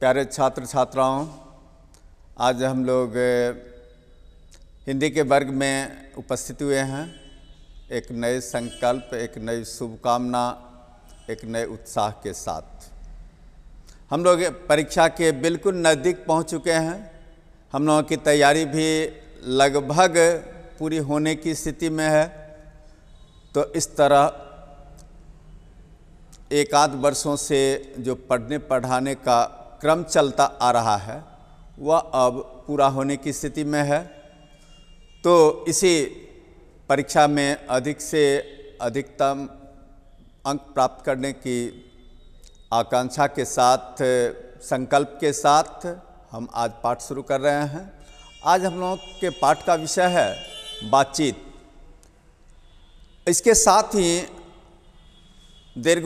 प्यारे छात्र छात्राओं आज हम लोग हिंदी के वर्ग में उपस्थित हुए हैं एक नए संकल्प एक नई शुभकामना एक नए उत्साह के साथ हम लोग परीक्षा के बिल्कुल नज़दीक पहुंच चुके हैं हम लोगों की तैयारी भी लगभग पूरी होने की स्थिति में है तो इस तरह एक आध वर्षों से जो पढ़ने पढ़ाने का क्रम चलता आ रहा है वह अब पूरा होने की स्थिति में है तो इसी परीक्षा में अधिक से अधिकतम अंक प्राप्त करने की आकांक्षा के साथ संकल्प के साथ हम आज पाठ शुरू कर रहे हैं आज हम लोग के पाठ का विषय है बातचीत इसके साथ ही दीर्घ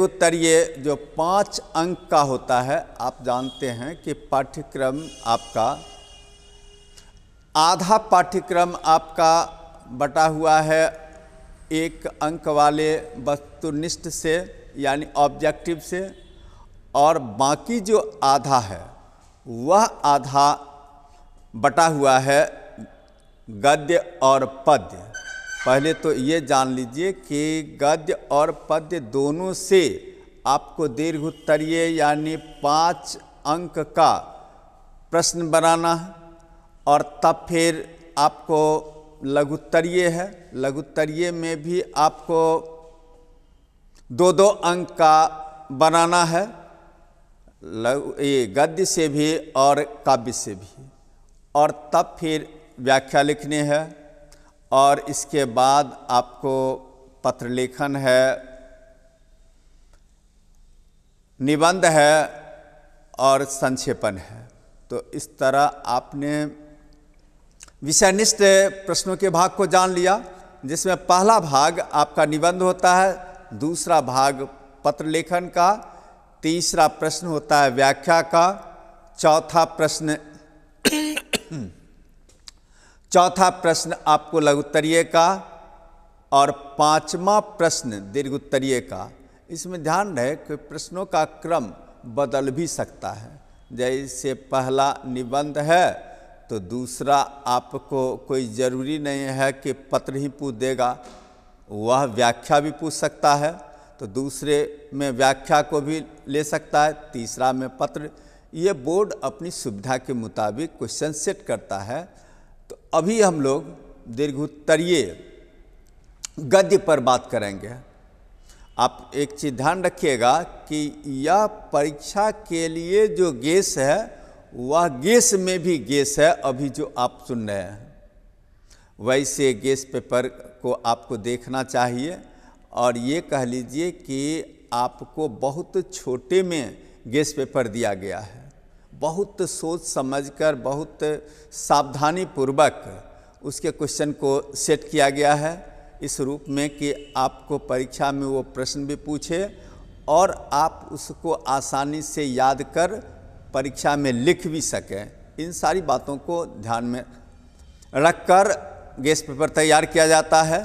जो पाँच अंक का होता है आप जानते हैं कि पाठ्यक्रम आपका आधा पाठ्यक्रम आपका बटा हुआ है एक अंक वाले वस्तुनिष्ठ से यानी ऑब्जेक्टिव से और बाकी जो आधा है वह आधा बटा हुआ है गद्य और पद्य पहले तो ये जान लीजिए कि गद्य और पद्य दोनों से आपको दीर्घ उत्तरीय यानी पाँच अंक का प्रश्न बनाना है और तब फिर आपको लघुत्तरीय है लघुत्तरीय में भी आपको दो दो अंक का बनाना है ये गद्य से भी और काव्य से भी और तब फिर व्याख्या लिखनी है और इसके बाद आपको पत्र लेखन है निबंध है और संक्षेपण है तो इस तरह आपने विषयनिष्ठ प्रश्नों के भाग को जान लिया जिसमें पहला भाग आपका निबंध होता है दूसरा भाग पत्र लेखन का तीसरा प्रश्न होता है व्याख्या का चौथा प्रश्न चौथा प्रश्न आपको लघुत्तरीय का और पांचवा प्रश्न दीर्घ उत्तरीय का इसमें ध्यान रहे कि प्रश्नों का क्रम बदल भी सकता है जैसे पहला निबंध है तो दूसरा आपको कोई ज़रूरी नहीं है कि पत्र ही पूछ देगा वह व्याख्या भी पूछ सकता है तो दूसरे में व्याख्या को भी ले सकता है तीसरा में पत्र ये बोर्ड अपनी सुविधा के मुताबिक क्वेश्चन सेट करता है अभी हम लोग दीर्घोत्तरीय गद्य पर बात करेंगे आप एक चीज़ ध्यान रखिएगा कि यह परीक्षा के लिए जो गैस है वह गैस में भी गैस है अभी जो आप सुन रहे हैं वैसे गैस पेपर को आपको देखना चाहिए और ये कह लीजिए कि आपको बहुत छोटे में गैस पेपर दिया गया है बहुत सोच समझकर बहुत सावधानी पूर्वक उसके क्वेश्चन को सेट किया गया है इस रूप में कि आपको परीक्षा में वो प्रश्न भी पूछे और आप उसको आसानी से याद कर परीक्षा में लिख भी सकें इन सारी बातों को ध्यान में रख कर गेस पेपर तैयार किया जाता है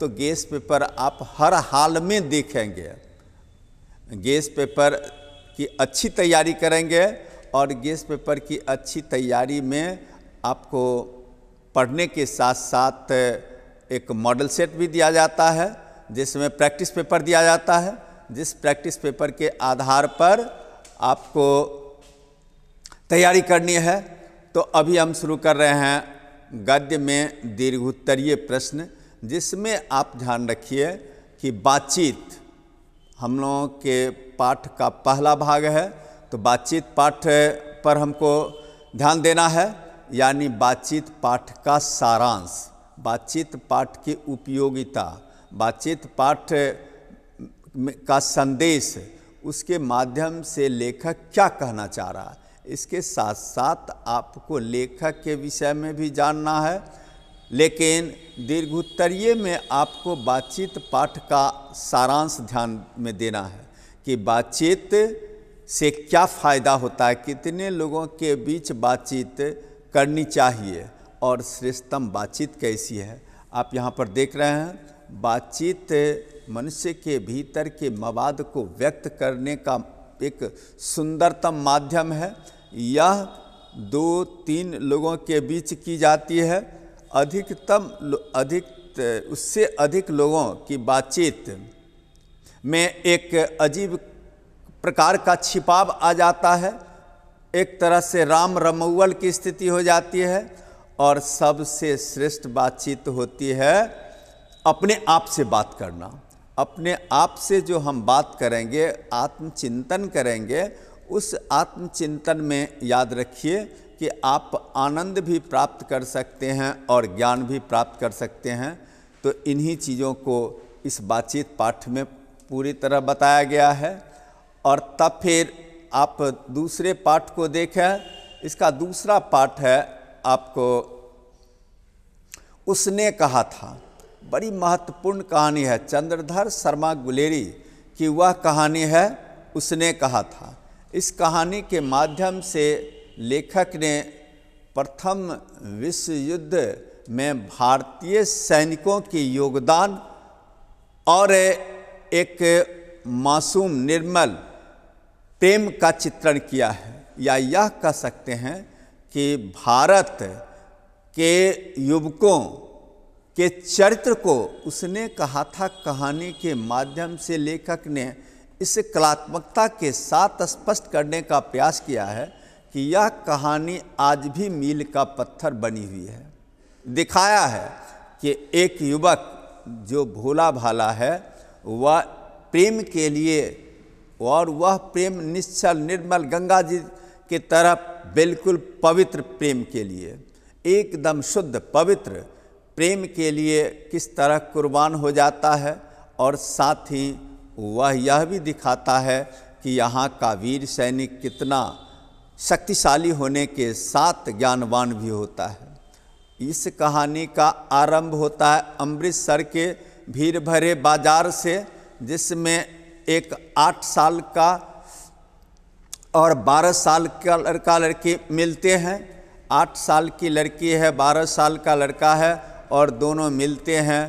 तो गेस पेपर आप हर हाल में देखेंगे गेस पेपर की अच्छी तैयारी करेंगे और गेस्ट पेपर की अच्छी तैयारी में आपको पढ़ने के साथ साथ एक मॉडल सेट भी दिया जाता है जिसमें प्रैक्टिस पेपर दिया जाता है जिस प्रैक्टिस पेपर के आधार पर आपको तैयारी करनी है तो अभी हम शुरू कर रहे हैं गद्य में दीर्घ उत्तरीय प्रश्न जिसमें आप ध्यान रखिए कि बातचीत हम लोगों के पाठ का पहला भाग है तो बातचीत पाठ पर हमको ध्यान देना है यानी बातचीत पाठ का सारांश बातचीत पाठ की उपयोगिता बातचीत पाठ का संदेश उसके माध्यम से लेखक क्या कहना चाह रहा है इसके साथ साथ आपको लेखक के विषय में भी जानना है लेकिन दीर्घोत्तरीय में आपको बातचीत पाठ का सारांश ध्यान में देना है कि बातचीत से क्या फ़ायदा होता है कितने लोगों के बीच बातचीत करनी चाहिए और श्रेष्ठतम बातचीत कैसी है आप यहाँ पर देख रहे हैं बातचीत मनुष्य के भीतर के मवाद को व्यक्त करने का एक सुंदरतम माध्यम है यह दो तीन लोगों के बीच की जाती है अधिकतम अधिक उससे अधिक लोगों की बातचीत में एक अजीब प्रकार का छिपाव आ जाता है एक तरह से राम रमौवल की स्थिति हो जाती है और सबसे श्रेष्ठ बातचीत होती है अपने आप से बात करना अपने आप से जो हम बात करेंगे आत्मचिंतन करेंगे उस आत्मचिंतन में याद रखिए कि आप आनंद भी प्राप्त कर सकते हैं और ज्ञान भी प्राप्त कर सकते हैं तो इन्हीं चीज़ों को इस बातचीत पाठ में पूरी तरह बताया गया है और तब फिर आप दूसरे पाठ को देखें इसका दूसरा पाठ है आपको उसने कहा था बड़ी महत्वपूर्ण कहानी है चंद्रधर शर्मा गुलेरी की वह कहानी है उसने कहा था इस कहानी के माध्यम से लेखक ने प्रथम विश्व युद्ध में भारतीय सैनिकों के योगदान और एक मासूम निर्मल प्रेम का चित्रण किया है या यह कह सकते हैं कि भारत के युवकों के चरित्र को उसने कहा था कहानी के माध्यम से लेखक ने इस कलात्मकता के साथ स्पष्ट करने का प्रयास किया है कि यह कहानी आज भी मील का पत्थर बनी हुई है दिखाया है कि एक युवक जो भोला भाला है वह प्रेम के लिए और वह प्रेम निश्चल निर्मल गंगा जी के तरफ बिल्कुल पवित्र प्रेम के लिए एकदम शुद्ध पवित्र प्रेम के लिए किस तरह कुर्बान हो जाता है और साथ ही वह यह भी दिखाता है कि यहाँ का वीर सैनिक कितना शक्तिशाली होने के साथ ज्ञानवान भी होता है इस कहानी का आरंभ होता है अमृतसर के भीड़ भरे बाजार से जिसमें एक आठ साल का और बारह साल का लड़का लड़की मिलते हैं आठ साल की लड़की है बारह साल का लड़का है और दोनों मिलते हैं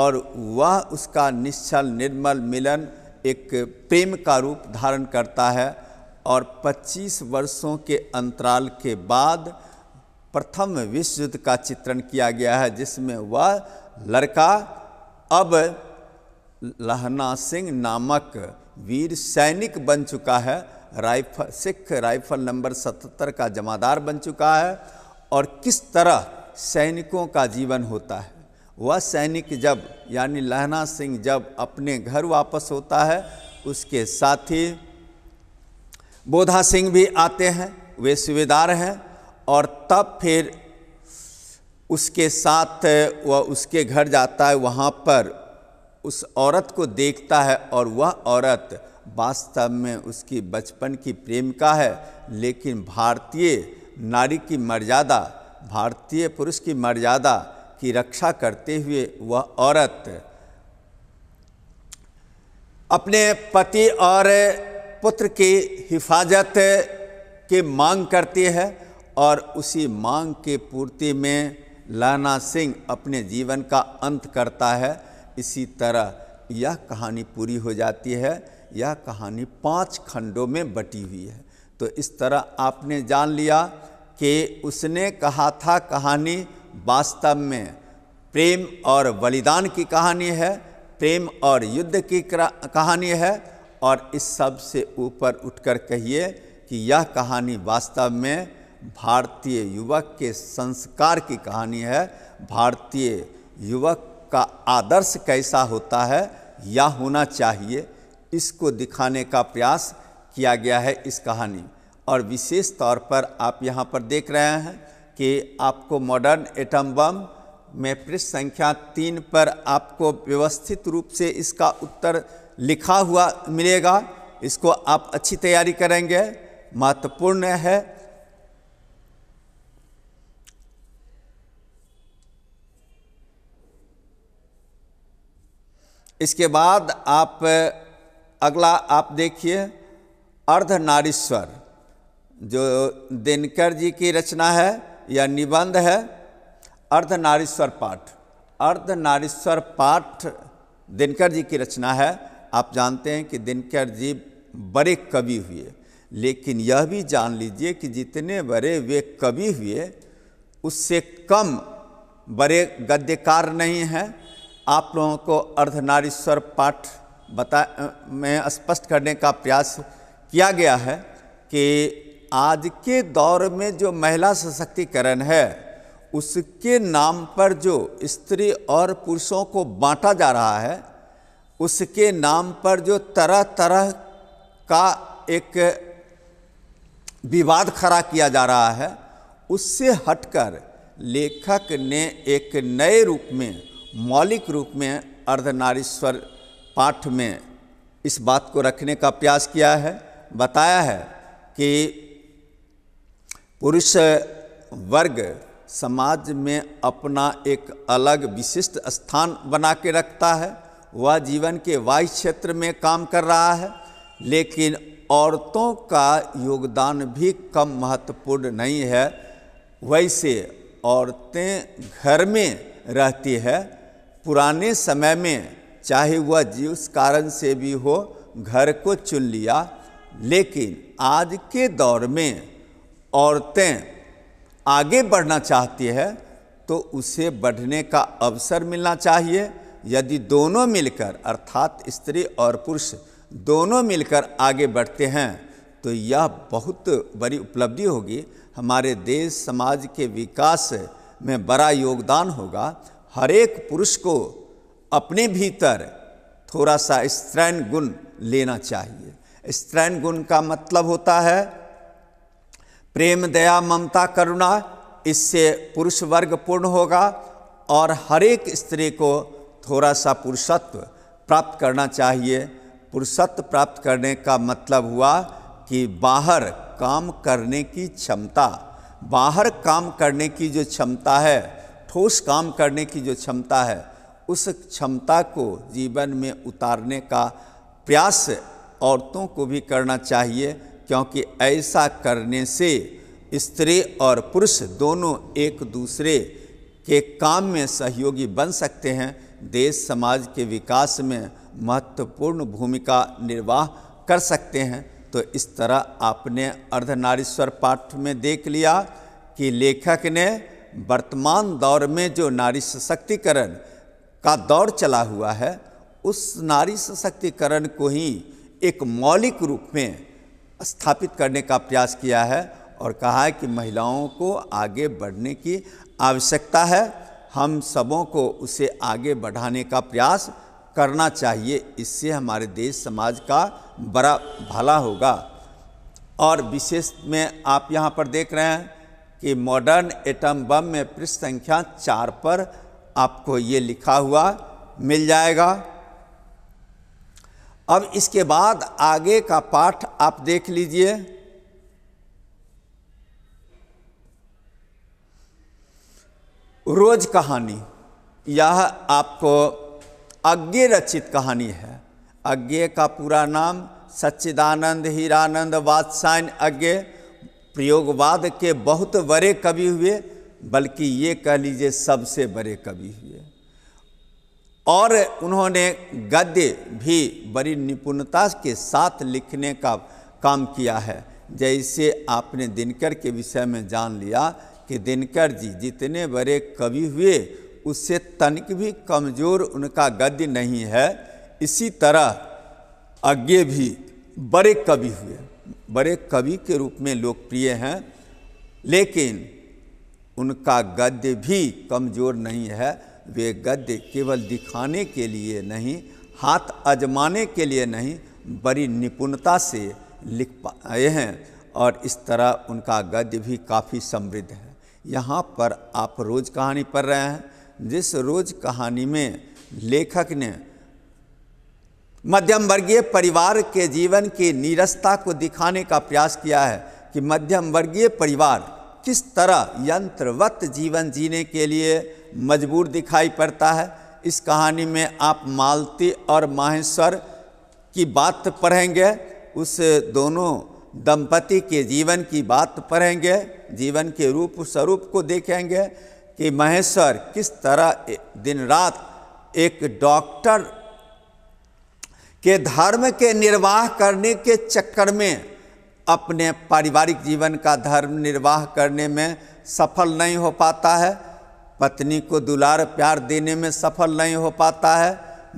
और वह उसका निश्चल निर्मल मिलन एक प्रेम का रूप धारण करता है और 25 वर्षों के अंतराल के बाद प्रथम विश्व युद्ध का चित्रण किया गया है जिसमें वह लड़का अब लहना सिंह नामक वीर सैनिक बन चुका है राइफल सिख राइफल नंबर 77 का जमादार बन चुका है और किस तरह सैनिकों का जीवन होता है वह सैनिक जब यानी लहना सिंह जब अपने घर वापस होता है उसके साथ ही बोधा सिंह भी आते हैं वे सुबेदार हैं और तब फिर उसके साथ वह उसके घर जाता है वहाँ पर उस औरत को देखता है और वह औरत वास्तव में उसकी बचपन की प्रेम का है लेकिन भारतीय नारी की मर्यादा भारतीय पुरुष की मर्यादा की रक्षा करते हुए वह औरत अपने पति और पुत्र की हिफाजत की मांग करती है और उसी मांग के पूर्ति में लाना सिंह अपने जीवन का अंत करता है इसी तरह यह कहानी पूरी हो जाती है यह कहानी पांच खंडों में बटी हुई है तो इस तरह आपने जान लिया कि उसने कहा था कहानी वास्तव में प्रेम और बलिदान की कहानी है प्रेम और युद्ध की कहानी है और इस सब से ऊपर उठकर कहिए कि यह कहानी वास्तव में भारतीय युवक के संस्कार की कहानी है भारतीय युवक का आदर्श कैसा होता है या होना चाहिए इसको दिखाने का प्रयास किया गया है इस कहानी और विशेष तौर पर आप यहाँ पर देख रहे हैं कि आपको मॉडर्न एटम बम में पृष्ठ संख्या तीन पर आपको व्यवस्थित रूप से इसका उत्तर लिखा हुआ मिलेगा इसको आप अच्छी तैयारी करेंगे महत्वपूर्ण है इसके बाद आप अगला आप देखिए अर्धनारीश्वर जो दिनकर जी की रचना है या निबंध है अर्धनारीश्वर पाठ अर्धनारीश्वर पाठ दिनकर जी की रचना है आप जानते हैं कि दिनकर जी बड़े कवि हुए लेकिन यह भी जान लीजिए कि जितने बड़े वे कवि हुए उससे कम बड़े गद्यकार नहीं हैं आप लोगों को अर्धनारीश्वर पाठ बता में स्पष्ट करने का प्रयास किया गया है कि आज के दौर में जो महिला सशक्तिकरण है उसके नाम पर जो स्त्री और पुरुषों को बांटा जा रहा है उसके नाम पर जो तरह तरह का एक विवाद खड़ा किया जा रहा है उससे हटकर लेखक ने एक नए रूप में मौलिक रूप में अर्धनारीश्वर पाठ में इस बात को रखने का प्रयास किया है बताया है कि पुरुष वर्ग समाज में अपना एक अलग विशिष्ट स्थान बना के रखता है वह जीवन के वायु क्षेत्र में काम कर रहा है लेकिन औरतों का योगदान भी कम महत्वपूर्ण नहीं है वैसे औरतें घर में रहती है पुराने समय में चाहे वह जिस कारण से भी हो घर को चुन लिया लेकिन आज के दौर में औरतें आगे बढ़ना चाहती है तो उसे बढ़ने का अवसर मिलना चाहिए यदि दोनों मिलकर अर्थात स्त्री और पुरुष दोनों मिलकर आगे बढ़ते हैं तो यह बहुत बड़ी उपलब्धि होगी हमारे देश समाज के विकास में बड़ा योगदान होगा हर एक पुरुष को अपने भीतर थोड़ा सा स्त्रैण गुण लेना चाहिए स्त्रैण गुण का मतलब होता है प्रेम दया ममता करुणा इससे पुरुष वर्ग पूर्ण होगा और हर एक स्त्री को थोड़ा सा पुरुषत्व प्राप्त करना चाहिए पुरुषत्व प्राप्त करने का मतलब हुआ कि बाहर काम करने की क्षमता बाहर काम करने की जो क्षमता है ठोस काम करने की जो क्षमता है उस क्षमता को जीवन में उतारने का प्रयास औरतों को भी करना चाहिए क्योंकि ऐसा करने से स्त्री और पुरुष दोनों एक दूसरे के काम में सहयोगी बन सकते हैं देश समाज के विकास में महत्वपूर्ण भूमिका निर्वाह कर सकते हैं तो इस तरह आपने अर्धनारीश्वर पाठ में देख लिया कि लेखक ने वर्तमान दौर में जो नारी सशक्तिकरण का दौर चला हुआ है उस नारी सशक्तिकरण को ही एक मौलिक रूप में स्थापित करने का प्रयास किया है और कहा है कि महिलाओं को आगे बढ़ने की आवश्यकता है हम सबों को उसे आगे बढ़ाने का प्रयास करना चाहिए इससे हमारे देश समाज का बड़ा भला होगा और विशेष में आप यहाँ पर देख रहे हैं कि मॉडर्न एटम बम में पृष्ठ संख्या चार पर आपको ये लिखा हुआ मिल जाएगा अब इसके बाद आगे का पाठ आप देख लीजिए रोज कहानी यह आपको अज्ञे रचित कहानी है अज्ञे का पूरा नाम सच्चिदानंद हीरानंद वात्साइन अज्ञे प्रयोगवाद के बहुत बड़े कवि हुए बल्कि ये कह लीजिए सबसे बड़े कवि हुए और उन्होंने गद्य भी बड़ी निपुणता के साथ लिखने का काम किया है जैसे आपने दिनकर के विषय में जान लिया कि दिनकर जी जितने बड़े कवि हुए उससे तनिक भी कमज़ोर उनका गद्य नहीं है इसी तरह अज्ञे भी बड़े कवि हुए बड़े कवि के रूप में लोकप्रिय हैं लेकिन उनका गद्य भी कमज़ोर नहीं है वे गद्य केवल दिखाने के लिए नहीं हाथ अजमाने के लिए नहीं बड़ी निपुणता से लिख पाए हैं और इस तरह उनका गद्य भी काफ़ी समृद्ध है यहाँ पर आप रोज़ कहानी पढ़ रहे हैं जिस रोज़ कहानी में लेखक ने मध्यम वर्गीय परिवार के जीवन की नीरसता को दिखाने का प्रयास किया है कि मध्यम वर्गीय परिवार किस तरह यंत्रवत जीवन जीने के लिए मजबूर दिखाई पड़ता है इस कहानी में आप मालती और माहेश्वर की बात पढ़ेंगे उस दोनों दंपति के जीवन की बात पढ़ेंगे जीवन के रूप स्वरूप को देखेंगे कि महेश्वर किस तरह दिन रात एक डॉक्टर कि धर्म के निर्वाह करने के चक्कर में अपने पारिवारिक जीवन का धर्म निर्वाह करने में सफल नहीं हो पाता है पत्नी को दुलार प्यार देने में सफल नहीं हो पाता है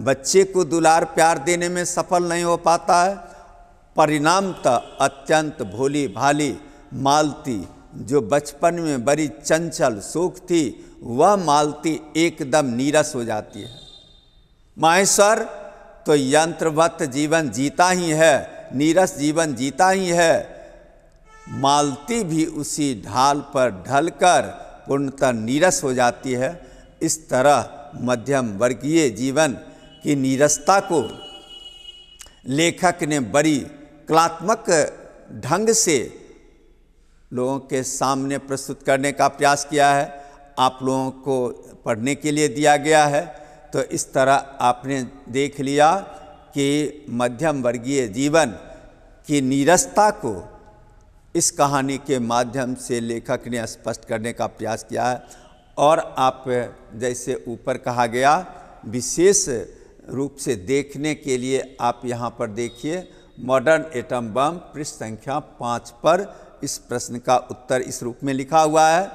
बच्चे को दुलार प्यार देने में सफल नहीं हो पाता है परिणाम तो अत्यंत भोली भाली मालती जो बचपन में बड़ी चंचल सुख थी वह मालती एकदम नीरस हो जाती है माहेश्वर तो यंत्रवत जीवन जीता ही है नीरस जीवन जीता ही है मालती भी उसी ढाल पर ढलकर पूर्णतः नीरस हो जाती है इस तरह मध्यम वर्गीय जीवन की नीरसता को लेखक ने बड़ी कलात्मक ढंग से लोगों के सामने प्रस्तुत करने का प्रयास किया है आप लोगों को पढ़ने के लिए दिया गया है तो इस तरह आपने देख लिया कि मध्यम वर्गीय जीवन की नीरसता को इस कहानी के माध्यम से लेखक ने स्पष्ट करने का प्रयास किया है और आप जैसे ऊपर कहा गया विशेष रूप से देखने के लिए आप यहाँ पर देखिए मॉडर्न एटम बम पृष्ठ संख्या पाँच पर इस प्रश्न का उत्तर इस रूप में लिखा हुआ है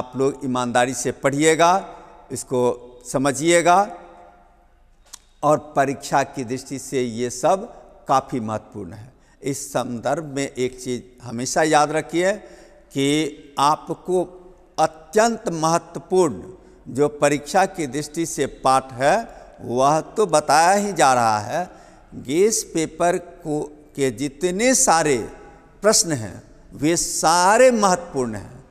आप लोग ईमानदारी से पढ़िएगा इसको समझिएगा और परीक्षा की दृष्टि से ये सब काफ़ी महत्वपूर्ण है इस संदर्भ में एक चीज़ हमेशा याद रखिए कि आपको अत्यंत महत्वपूर्ण जो परीक्षा की दृष्टि से पाठ है वह तो बताया ही जा रहा है गेस पेपर को के जितने सारे प्रश्न हैं वे सारे महत्वपूर्ण हैं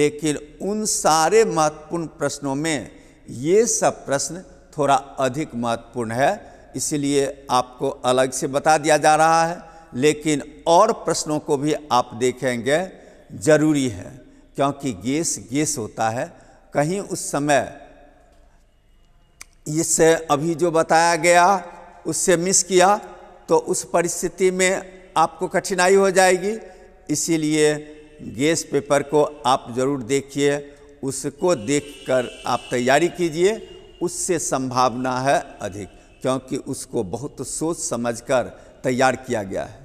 लेकिन उन सारे महत्वपूर्ण प्रश्नों में ये सब प्रश्न थोड़ा अधिक महत्वपूर्ण है इसलिए आपको अलग से बता दिया जा रहा है लेकिन और प्रश्नों को भी आप देखेंगे जरूरी है क्योंकि गैस गैस होता है कहीं उस समय इससे अभी जो बताया गया उससे मिस किया तो उस परिस्थिति में आपको कठिनाई हो जाएगी इसीलिए गैस पेपर को आप ज़रूर देखिए उसको देखकर आप तैयारी कीजिए उससे संभावना है अधिक क्योंकि उसको बहुत सोच समझकर तैयार किया गया है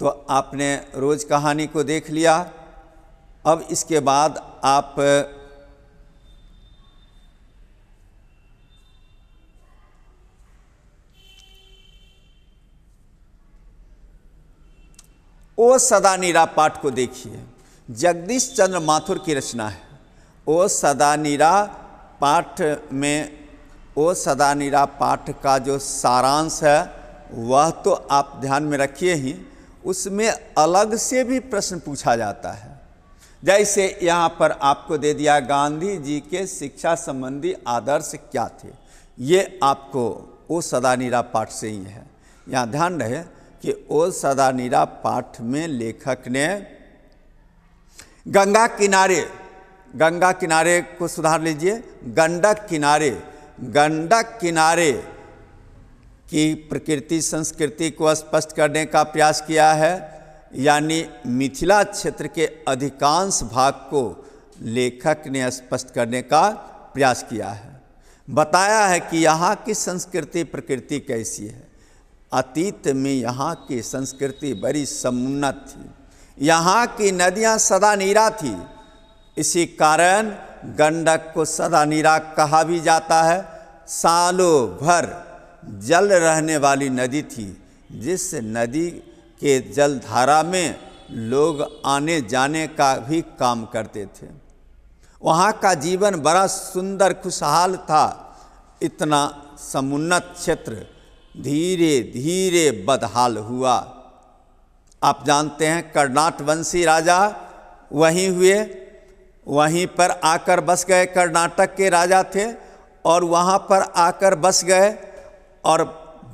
तो आपने रोज़ कहानी को देख लिया अब इसके बाद आप ओ सदा नीरा पाठ को देखिए जगदीश चंद्र माथुर की रचना है सदा निरा पाठ में सदा निरा पाठ का जो सारांश है वह तो आप ध्यान में रखिए ही उसमें अलग से भी प्रश्न पूछा जाता है जैसे यहाँ पर आपको दे दिया गांधी जी के शिक्षा संबंधी आदर्श क्या थे ये आपको ओ निरा पाठ से ही है यहाँ ध्यान रहे कि ओ निरा पाठ में लेखक ने गंगा किनारे गंगा किनारे को सुधार लीजिए गंडक किनारे गंडक किनारे की प्रकृति संस्कृति को स्पष्ट करने का प्रयास किया है यानी मिथिला क्षेत्र के अधिकांश भाग को लेखक ने स्पष्ट करने का प्रयास किया है बताया है कि यहाँ की संस्कृति प्रकृति कैसी है अतीत में यहाँ की संस्कृति बड़ी समुन्नत थी यहाँ की नदियाँ सदा नीरा थी इसी कारण गंडक को सदा निराग कहा भी जाता है सालों भर जल रहने वाली नदी थी जिस नदी के जलधारा में लोग आने जाने का भी काम करते थे वहाँ का जीवन बड़ा सुंदर खुशहाल था इतना समुन्नत क्षेत्र धीरे धीरे बदहाल हुआ आप जानते हैं कर्नाटवंशी राजा वहीं हुए वहीं पर आकर बस गए कर्नाटक के राजा थे और वहाँ पर आकर बस गए और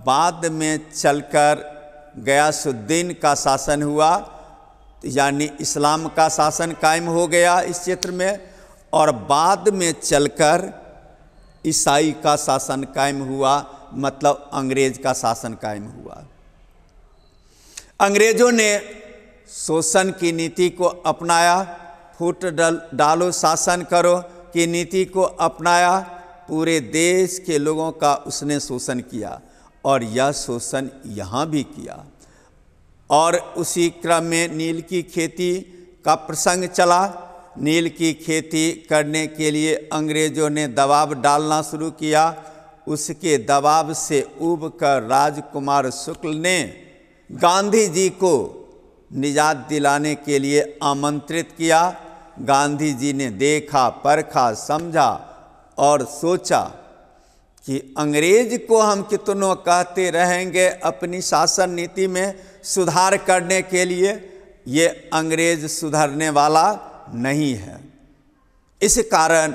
बाद में चलकर गयासुद्दीन का शासन हुआ यानी इस्लाम का शासन कायम हो गया इस क्षेत्र में और बाद में चलकर ईसाई का शासन कायम हुआ मतलब अंग्रेज का शासन कायम हुआ अंग्रेजों ने शोषण की नीति को अपनाया फूट डल डालो शासन करो की नीति को अपनाया पूरे देश के लोगों का उसने शोषण किया और यह शोषण यहाँ भी किया और उसी क्रम में नील की खेती का प्रसंग चला नील की खेती करने के लिए अंग्रेजों ने दबाव डालना शुरू किया उसके दबाव से उब कर राजकुमार शुक्ल ने गांधी जी को निजात दिलाने के लिए आमंत्रित किया गांधी जी ने देखा परखा समझा और सोचा कि अंग्रेज को हम कितनों कहते रहेंगे अपनी शासन नीति में सुधार करने के लिए ये अंग्रेज सुधरने वाला नहीं है इस कारण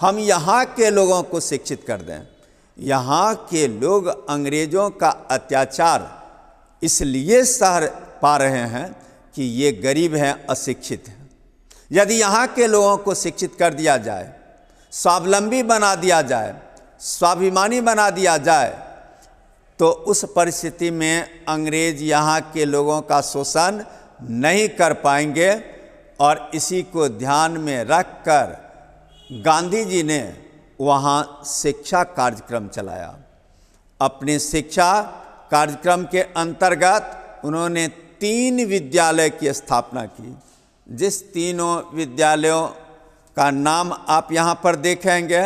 हम यहाँ के लोगों को शिक्षित कर दें यहाँ के लोग अंग्रेज़ों का अत्याचार इसलिए सह पा रहे हैं कि ये गरीब हैं अशिक्षित हैं यदि यहाँ के लोगों को शिक्षित कर दिया जाए स्वावलंबी बना दिया जाए स्वाभिमानी बना दिया जाए तो उस परिस्थिति में अंग्रेज यहाँ के लोगों का शोषण नहीं कर पाएंगे और इसी को ध्यान में रखकर गांधी जी ने वहाँ शिक्षा कार्यक्रम चलाया अपने शिक्षा कार्यक्रम के अंतर्गत उन्होंने तीन विद्यालय की स्थापना की जिस तीनों विद्यालयों का नाम आप यहाँ पर देखेंगे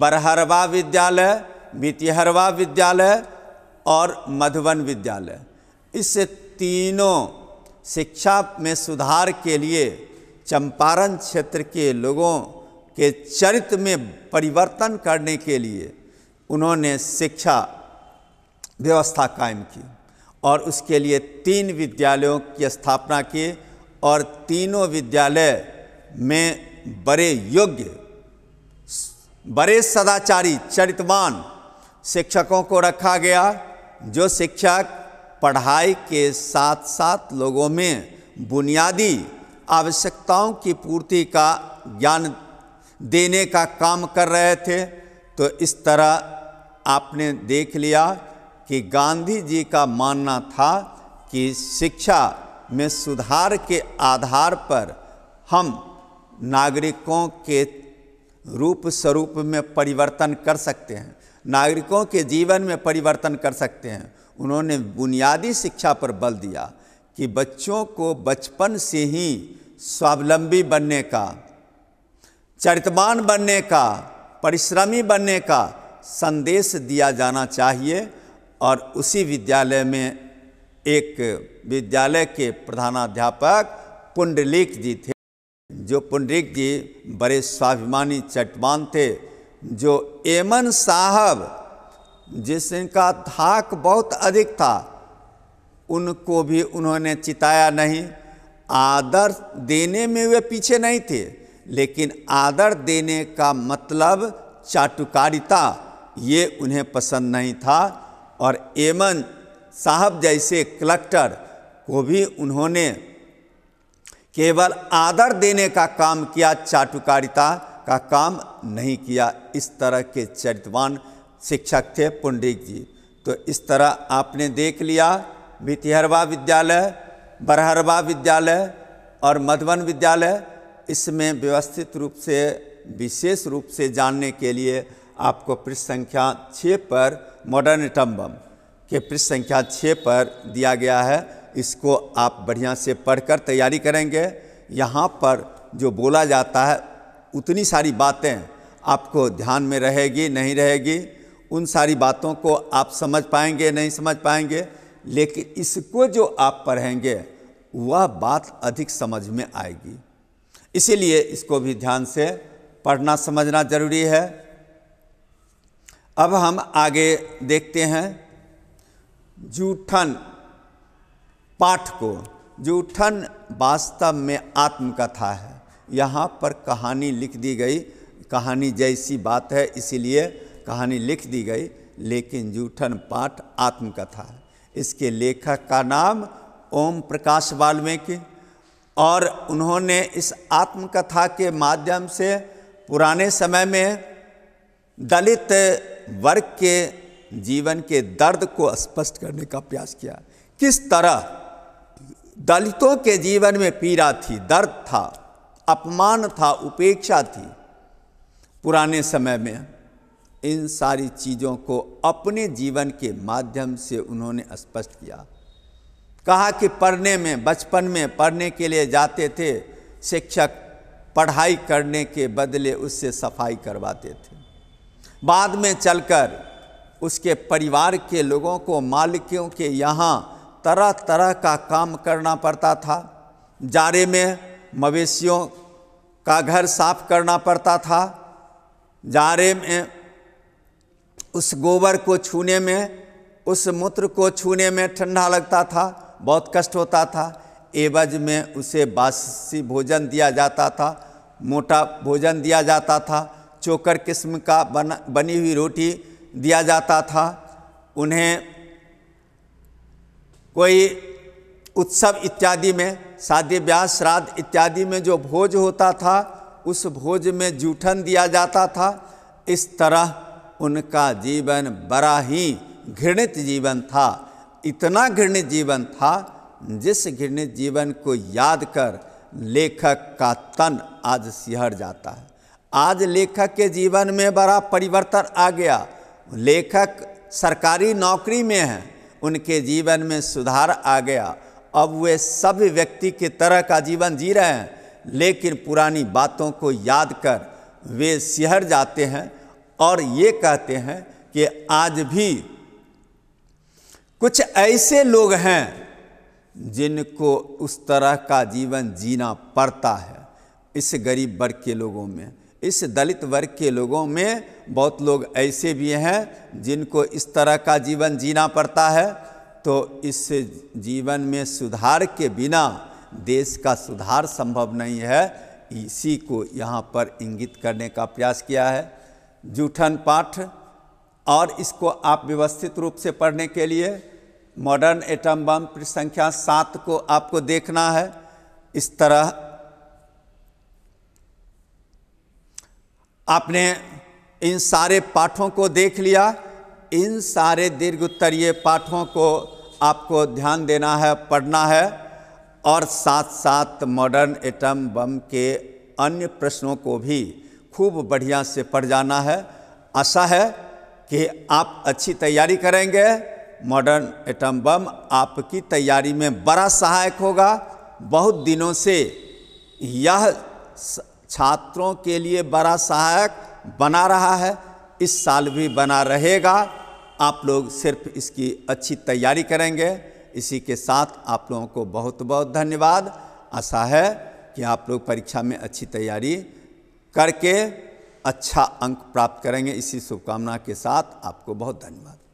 बरहरवा विद्यालय मितिहरवा विद्यालय और मधुबन विद्यालय इस तीनों शिक्षा में सुधार के लिए चंपारण क्षेत्र के लोगों के चरित्र में परिवर्तन करने के लिए उन्होंने शिक्षा व्यवस्था कायम की और उसके लिए तीन विद्यालयों की स्थापना की और तीनों विद्यालय में बड़े योग्य बड़े सदाचारी चरितवान शिक्षकों को रखा गया जो शिक्षक पढ़ाई के साथ साथ लोगों में बुनियादी आवश्यकताओं की पूर्ति का ज्ञान देने का काम कर रहे थे तो इस तरह आपने देख लिया कि गांधी जी का मानना था कि शिक्षा में सुधार के आधार पर हम नागरिकों के रूप स्वरूप में परिवर्तन कर सकते हैं नागरिकों के जीवन में परिवर्तन कर सकते हैं उन्होंने बुनियादी शिक्षा पर बल दिया कि बच्चों को बचपन से ही स्वावलंबी बनने का चरितमान बनने का परिश्रमी बनने का संदेश दिया जाना चाहिए और उसी विद्यालय में एक विद्यालय के प्रधानाध्यापक पुंडलिक जी थे जो पुंडलिक जी बड़े स्वाभिमानी चट्टान थे जो एमन साहब जिसका धाक बहुत अधिक था उनको भी उन्होंने चिताया नहीं आदर देने में वे पीछे नहीं थे लेकिन आदर देने का मतलब चाटुकारिता ये उन्हें पसंद नहीं था और एमन साहब जैसे कलेक्टर को भी उन्होंने केवल आदर देने का काम किया चाटुकारिता का काम नहीं किया इस तरह के चरितवान शिक्षक थे पुंडिक जी तो इस तरह आपने देख लिया भितिहरवा विद्यालय बरहरवा विद्यालय और मधुबन विद्यालय इसमें व्यवस्थित रूप से विशेष रूप से जानने के लिए आपको पृष्ठ संख्या छः पर मॉडर्न टम्बम के पृष्ठ संख्या छः पर दिया गया है इसको आप बढ़िया से पढ़कर तैयारी करेंगे यहाँ पर जो बोला जाता है उतनी सारी बातें आपको ध्यान में रहेगी नहीं रहेगी उन सारी बातों को आप समझ पाएंगे नहीं समझ पाएंगे लेकिन इसको जो आप पढ़ेंगे वह बात अधिक समझ में आएगी इसीलिए इसको भी ध्यान से पढ़ना समझना जरूरी है अब हम आगे देखते हैं जूठन पाठ को जूठन वास्तव में आत्मकथा है यहाँ पर कहानी लिख दी गई कहानी जैसी बात है इसीलिए कहानी लिख दी गई लेकिन जूठन पाठ आत्मकथा है इसके लेखक का नाम ओम प्रकाश वाल्मीकि और उन्होंने इस आत्मकथा के माध्यम से पुराने समय में दलित वर्ग के जीवन के दर्द को स्पष्ट करने का प्रयास किया किस तरह दलितों के जीवन में पीड़ा थी दर्द था अपमान था उपेक्षा थी पुराने समय में इन सारी चीज़ों को अपने जीवन के माध्यम से उन्होंने स्पष्ट किया कहा कि पढ़ने में बचपन में पढ़ने के लिए जाते थे शिक्षक पढ़ाई करने के बदले उससे सफाई करवाते थे बाद में चलकर उसके परिवार के लोगों को मालिकों के यहाँ तरह तरह का काम करना पड़ता था जारे में मवेशियों का घर साफ करना पड़ता था जारे में उस गोबर को छूने में उस मूत्र को छूने में ठंडा लगता था बहुत कष्ट होता था एवज में उसे बासी भोजन दिया जाता था मोटा भोजन दिया जाता था चोकर किस्म का बना बनी हुई रोटी दिया जाता था उन्हें कोई उत्सव इत्यादि में शादी ब्याह श्राद्ध इत्यादि में जो भोज होता था उस भोज में जूठन दिया जाता था इस तरह उनका जीवन बड़ा ही घृणित जीवन था इतना घृणित जीवन था जिस घृणित जीवन को याद कर लेखक का तन आज सिहर जाता है आज लेखक के जीवन में बड़ा परिवर्तन आ गया लेखक सरकारी नौकरी में हैं उनके जीवन में सुधार आ गया अब वे सभ्य व्यक्ति के तरह का जीवन जी रहे हैं लेकिन पुरानी बातों को याद कर वे सिहर जाते हैं और ये कहते हैं कि आज भी कुछ ऐसे लोग हैं जिनको उस तरह का जीवन जीना पड़ता है इस गरीब वर्ग के लोगों में इस दलित वर्ग के लोगों में बहुत लोग ऐसे भी हैं जिनको इस तरह का जीवन जीना पड़ता है तो इस जीवन में सुधार के बिना देश का सुधार संभव नहीं है इसी को यहाँ पर इंगित करने का प्रयास किया है जूठन पाठ और इसको आप व्यवस्थित रूप से पढ़ने के लिए मॉडर्न एटम बम संख्या सात को आपको देखना है इस तरह आपने इन सारे पाठों को देख लिया इन सारे दीर्घ उत्तरीय पाठों को आपको ध्यान देना है पढ़ना है और साथ साथ मॉडर्न एटम बम के अन्य प्रश्नों को भी खूब बढ़िया से पढ़ जाना है आशा है कि आप अच्छी तैयारी करेंगे मॉडर्न एटम बम आपकी तैयारी में बड़ा सहायक होगा बहुत दिनों से यह छात्रों के लिए बड़ा सहायक बना रहा है इस साल भी बना रहेगा आप लोग सिर्फ इसकी अच्छी तैयारी करेंगे इसी के साथ आप लोगों को बहुत बहुत धन्यवाद आशा है कि आप लोग परीक्षा में अच्छी तैयारी करके अच्छा अंक प्राप्त करेंगे इसी शुभकामना के साथ आपको बहुत धन्यवाद